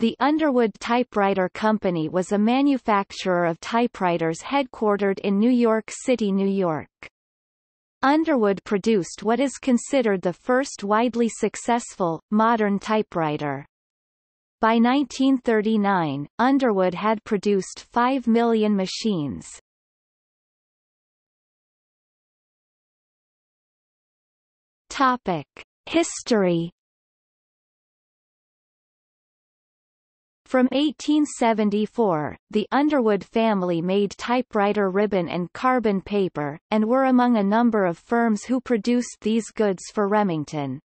The Underwood Typewriter Company was a manufacturer of typewriters headquartered in New York City, New York. Underwood produced what is considered the first widely successful, modern typewriter. By 1939, Underwood had produced 5 million machines. Topic. History From 1874, the Underwood family made typewriter ribbon and carbon paper, and were among a number of firms who produced these goods for Remington.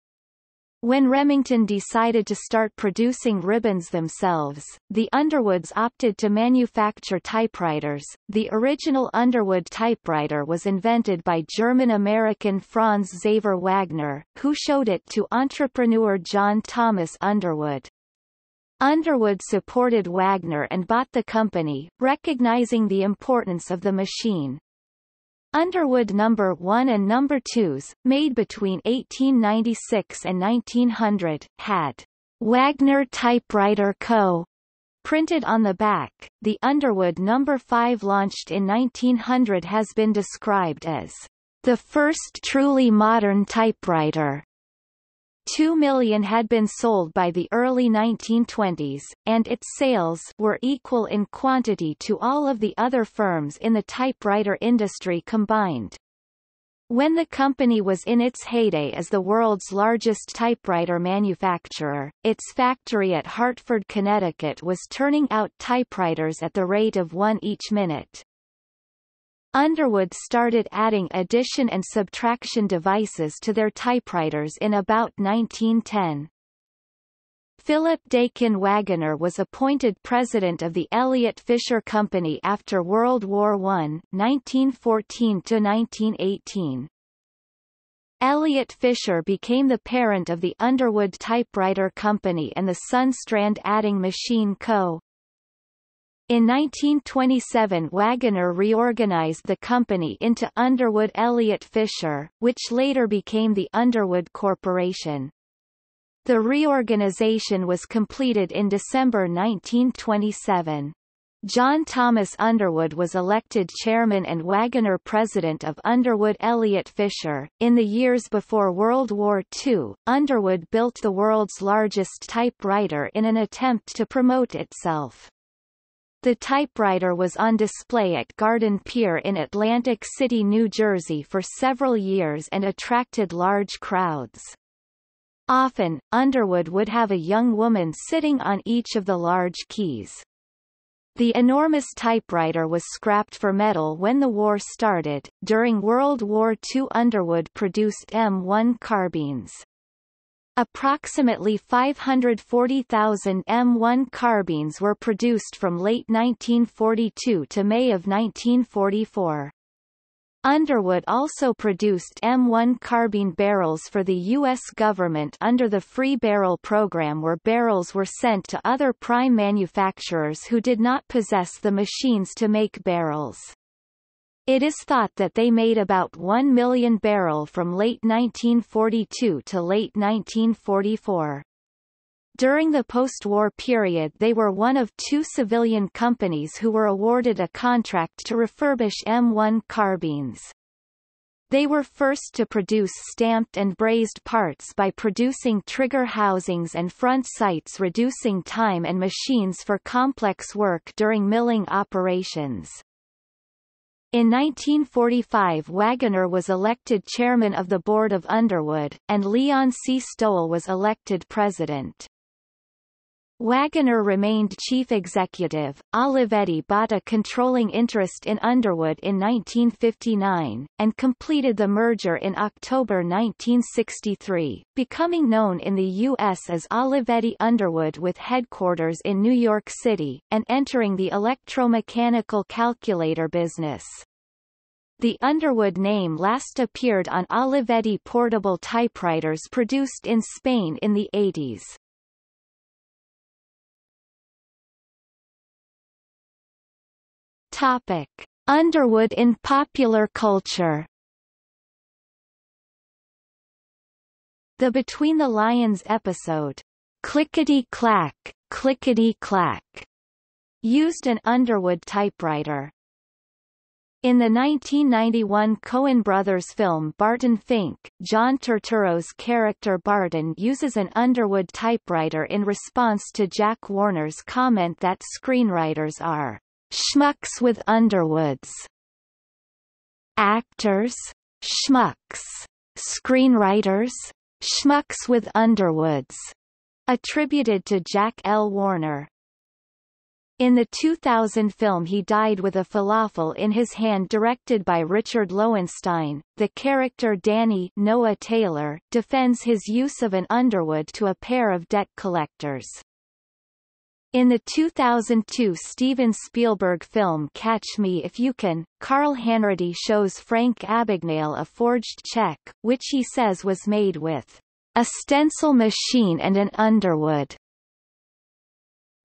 When Remington decided to start producing ribbons themselves, the Underwoods opted to manufacture typewriters. The original Underwood typewriter was invented by German-American Franz Xaver Wagner, who showed it to entrepreneur John Thomas Underwood. Underwood supported Wagner and bought the company, recognizing the importance of the machine. Underwood number 1 and number 2s, made between 1896 and 1900, had Wagner Typewriter Co. Printed on the back, the Underwood number no. 5 launched in 1900 has been described as the first truly modern typewriter. Two million had been sold by the early 1920s, and its sales were equal in quantity to all of the other firms in the typewriter industry combined. When the company was in its heyday as the world's largest typewriter manufacturer, its factory at Hartford, Connecticut was turning out typewriters at the rate of one each minute. Underwood started adding addition and subtraction devices to their typewriters in about 1910. Philip Dakin Wagoner was appointed president of the Elliott Fisher Company after World War I 1914-1918. Elliott Fisher became the parent of the Underwood Typewriter Company and the Sunstrand Adding Machine Co., in 1927 Wagoner reorganized the company into Underwood Elliott Fisher, which later became the Underwood Corporation. The reorganization was completed in December 1927. John Thomas Underwood was elected chairman and Wagoner president of Underwood Elliott Fisher. In the years before World War II, Underwood built the world's largest typewriter in an attempt to promote itself. The typewriter was on display at Garden Pier in Atlantic City, New Jersey for several years and attracted large crowds. Often, Underwood would have a young woman sitting on each of the large keys. The enormous typewriter was scrapped for metal when the war started. During World War II, Underwood produced M1 carbines. Approximately 540,000 M1 carbines were produced from late 1942 to May of 1944. Underwood also produced M1 carbine barrels for the U.S. government under the Free Barrel Program where barrels were sent to other prime manufacturers who did not possess the machines to make barrels. It is thought that they made about 1 million barrel from late 1942 to late 1944. During the post-war period they were one of two civilian companies who were awarded a contract to refurbish M1 carbines. They were first to produce stamped and brazed parts by producing trigger housings and front sights reducing time and machines for complex work during milling operations. In 1945 Wagoner was elected chairman of the board of Underwood, and Leon C. Stowell was elected president. Wagoner remained chief executive. Olivetti bought a controlling interest in Underwood in 1959, and completed the merger in October 1963, becoming known in the U.S. as Olivetti Underwood with headquarters in New York City, and entering the electromechanical calculator business. The Underwood name last appeared on Olivetti portable typewriters produced in Spain in the 80s. Topic. Underwood in popular culture The Between the Lions episode, Clickety-clack, clickety-clack, used an Underwood typewriter. In the 1991 Coen brothers film Barton Fink, John Turturro's character Barton uses an Underwood typewriter in response to Jack Warner's comment that screenwriters are Schmucks with Underwoods. Actors, Schmucks. Screenwriters, Schmucks with Underwoods. Attributed to Jack L. Warner. In the 2000 film He Died with a Falafel in His Hand directed by Richard Lowenstein, the character Danny Noah Taylor defends his use of an Underwood to a pair of debt collectors. In the 2002 Steven Spielberg film Catch Me If You Can, Carl Hanratty shows Frank Abagnale a forged check, which he says was made with a stencil machine and an Underwood.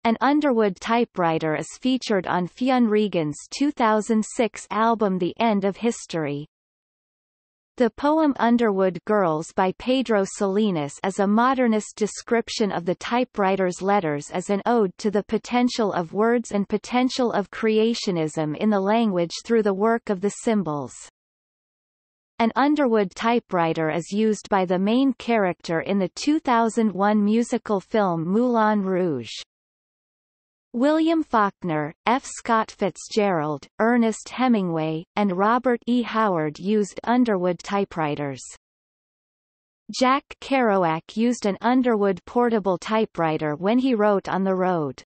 An Underwood typewriter is featured on Fionn Regan's 2006 album The End of History. The poem Underwood Girls by Pedro Salinas is a modernist description of the typewriter's letters as an ode to the potential of words and potential of creationism in the language through the work of the symbols. An Underwood typewriter is used by the main character in the 2001 musical film Moulin Rouge. William Faulkner, F. Scott Fitzgerald, Ernest Hemingway, and Robert E. Howard used Underwood typewriters. Jack Kerouac used an Underwood portable typewriter when he wrote on the road.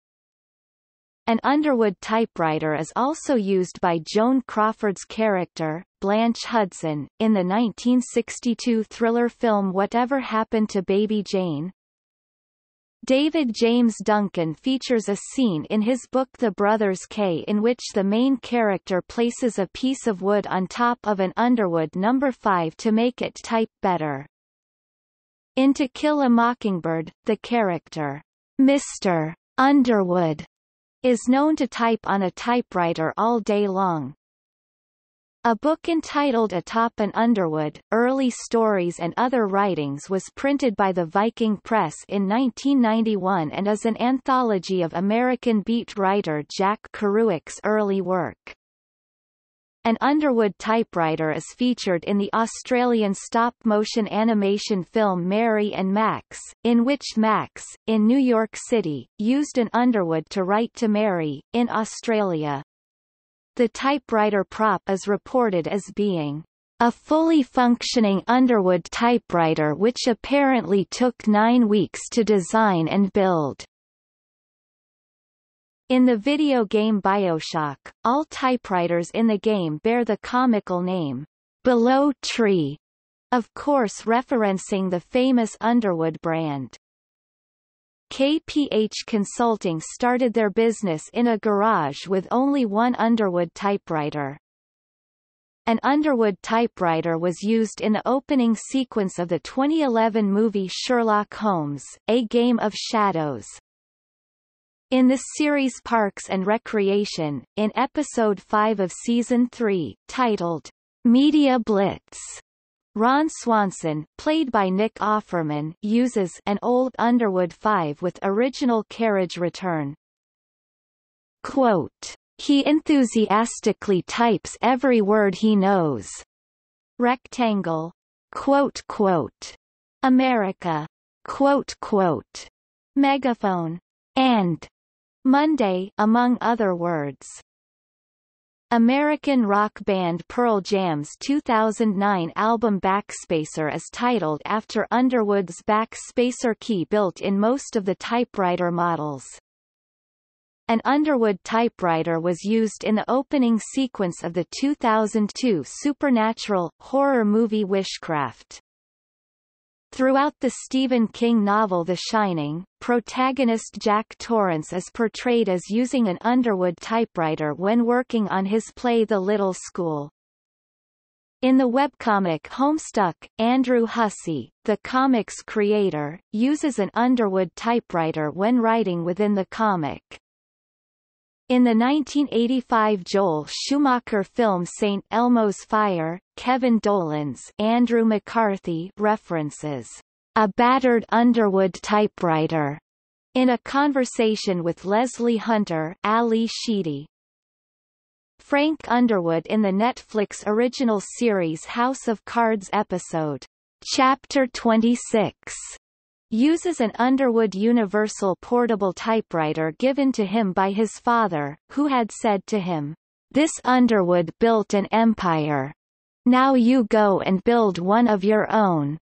An Underwood typewriter is also used by Joan Crawford's character, Blanche Hudson, in the 1962 thriller film Whatever Happened to Baby Jane, David James Duncan features a scene in his book The Brothers K in which the main character places a piece of wood on top of an Underwood number 5 to make it type better. In To Kill a Mockingbird, the character, Mr. Underwood, is known to type on a typewriter all day long. A book entitled Atop and Underwood, Early Stories and Other Writings was printed by the Viking Press in 1991 and is an anthology of American beat writer Jack Kerouac's early work. An Underwood typewriter is featured in the Australian stop-motion animation film Mary and Max, in which Max, in New York City, used an Underwood to write to Mary, in Australia the typewriter prop is reported as being a fully functioning Underwood typewriter which apparently took nine weeks to design and build. In the video game Bioshock, all typewriters in the game bear the comical name, Below Tree, of course referencing the famous Underwood brand. KPH Consulting started their business in a garage with only one Underwood typewriter. An Underwood typewriter was used in the opening sequence of the 2011 movie Sherlock Holmes, A Game of Shadows. In the series Parks and Recreation, in episode 5 of season 3, titled, Media Blitz, Ron Swanson, played by Nick Offerman, uses an old Underwood 5 with original carriage return. Quote, he enthusiastically types every word he knows. Rectangle. Quote, quote. America. Quote, quote. Megaphone. And. Monday, among other words. American rock band Pearl Jam's 2009 album Backspacer is titled after Underwood's backspacer key built in most of the typewriter models. An Underwood typewriter was used in the opening sequence of the 2002 supernatural, horror movie Wishcraft. Throughout the Stephen King novel The Shining, protagonist Jack Torrance is portrayed as using an Underwood typewriter when working on his play The Little School. In the webcomic Homestuck, Andrew Hussey, the comic's creator, uses an Underwood typewriter when writing within the comic. In the 1985 Joel Schumacher film St. Elmo's Fire, Kevin Dolan's Andrew McCarthy references a battered Underwood typewriter in a conversation with Leslie Hunter, Ali Sheedy. Frank Underwood in the Netflix original series House of Cards episode Chapter 26 uses an Underwood Universal portable typewriter given to him by his father, who had said to him, This Underwood built an empire. Now you go and build one of your own.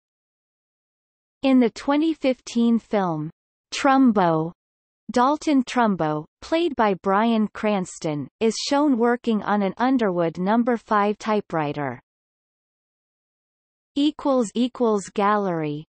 In the 2015 film, Trumbo, Dalton Trumbo, played by Brian Cranston, is shown working on an Underwood number no. 5 typewriter. equals equals gallery